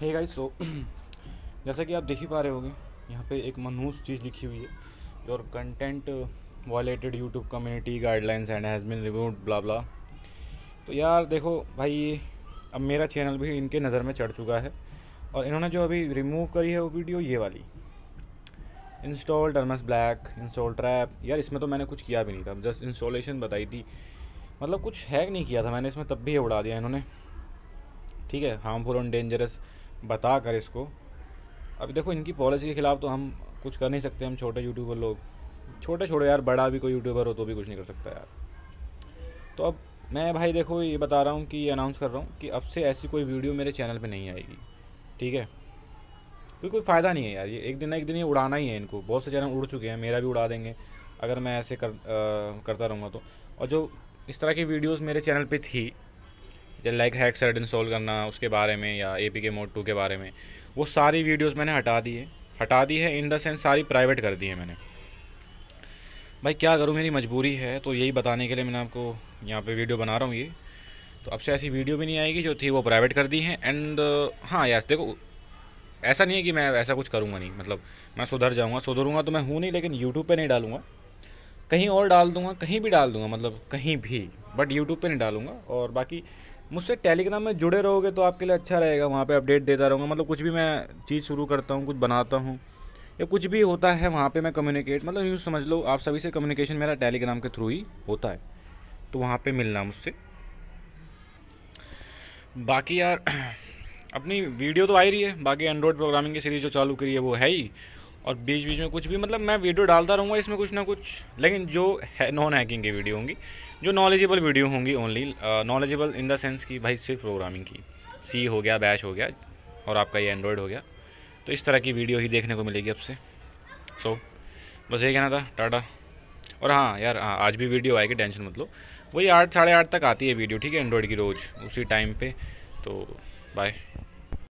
hey guys so जैसा कि आप देख ही पा रहे होंगे यहाँ पे एक मनहूस चीज़ लिखी हुई है your content violated YouTube community guidelines and has been remove blah blah तो यार देखो भाई अब मेरा चैनल भी इनके नज़र में चढ़ चुका है और इन्होंने जो अभी रिमूव करी है वो वीडियो ये वाली install terms black install trap यार इसमें तो मैंने कुछ किया भी नहीं था जस्ट इंस्टॉलेशन बताई थी मतलब कुछ हैक नहीं किया था मैंने इसमें तब भी उड़ा दिया इन्होंने ठीक है हार्मफुल और डेंजरस बता कर इसको अब देखो इनकी पॉलिसी के ख़िलाफ़ तो हम कुछ कर नहीं सकते हम छोटे यूट्यूबर लोग छोटे छोटे यार बड़ा भी कोई यूट्यूबर हो तो भी कुछ नहीं कर सकता यार तो अब मैं भाई देखो ये बता रहा हूँ कि ये अनाउंस कर रहा हूँ कि अब से ऐसी कोई वीडियो मेरे चैनल पे नहीं आएगी ठीक है क्योंकि कोई फ़ायदा नहीं है यार ये एक दिन ना एक दिन ये उड़ाना ही है इनको बहुत से चैनल उड़ चुके हैं मेरा भी उड़ा देंगे अगर मैं ऐसे कर आ, करता रहूँगा तो और जो इस तरह की वीडियोस मेरे चैनल पे थी लाइक हैक सर्ट इंस्टॉल करना उसके बारे में या A P K mod two के बारे में वो सारी वीडियोस मैंने हटा दी है हटा दी है इन द सेंस सारी प्राइवेट कर दी है मैंने भाई क्या करूँ मेरी मजबूरी है तो यही बताने के लिए मैंने आपको यहाँ पे वीडियो बना रहा हूँ ये तो अब से ऐसी वीडियो भी नहीं आएगी जो थी वो प्राइवेट कर दी है एंड हाँ यार देखो ऐसा नहीं है कि मैं ऐसा कुछ करूँगा नहीं मतलब मैं सुधर जाऊँगा सुधरूँगा तो मैं हूँ नहीं लेकिन यूट्यूब पर नहीं डालूंगा कहीं और डाल दूंगा कहीं भी डाल दूंगा मतलब कहीं भी बट यूट्यूब पे नहीं डालूंगा और बाकी मुझसे टेलीग्राम में जुड़े रहोगे तो आपके लिए अच्छा रहेगा वहाँ पे अपडेट देता रहूँगा मतलब कुछ भी मैं चीज़ शुरू करता हूँ कुछ बनाता हूँ या कुछ भी होता है वहाँ पे मैं कम्युनिकेट मतलब यूँ समझ लो आप सभी से कम्युनिकेशन मेरा टेलीग्राम के थ्रू ही होता है तो वहाँ पर मिलना मुझसे बाकी यार अपनी वीडियो तो आ ही रही है बाकी एंड्रॉयड प्रोग्रामिंग की सीरीज़ जो चालू करी है वो है ही और बीच बीच में कुछ भी मतलब मैं वीडियो डालता रहूँगा इसमें कुछ ना कुछ लेकिन जो है नॉन हैकिंग की वीडियो होंगी जो नॉलेजेबल वीडियो होंगी only knowledgeable in the sense कि भाई सिर्फ प्रोग्रामिंग की सी हो गया बैश हो गया और आपका ये एंड्रॉयड हो गया तो इस तरह की वीडियो ही देखने को मिलेगी आपसे सो so, बस यही कहना था टाटा और हाँ यार हाँ आज भी वीडियो आएगी टेंशन मत लो वही आठ साढ़े आठ तक आती है वीडियो ठीक है एंड्रॉयड की रोज़ उसी टाइम पे तो बाय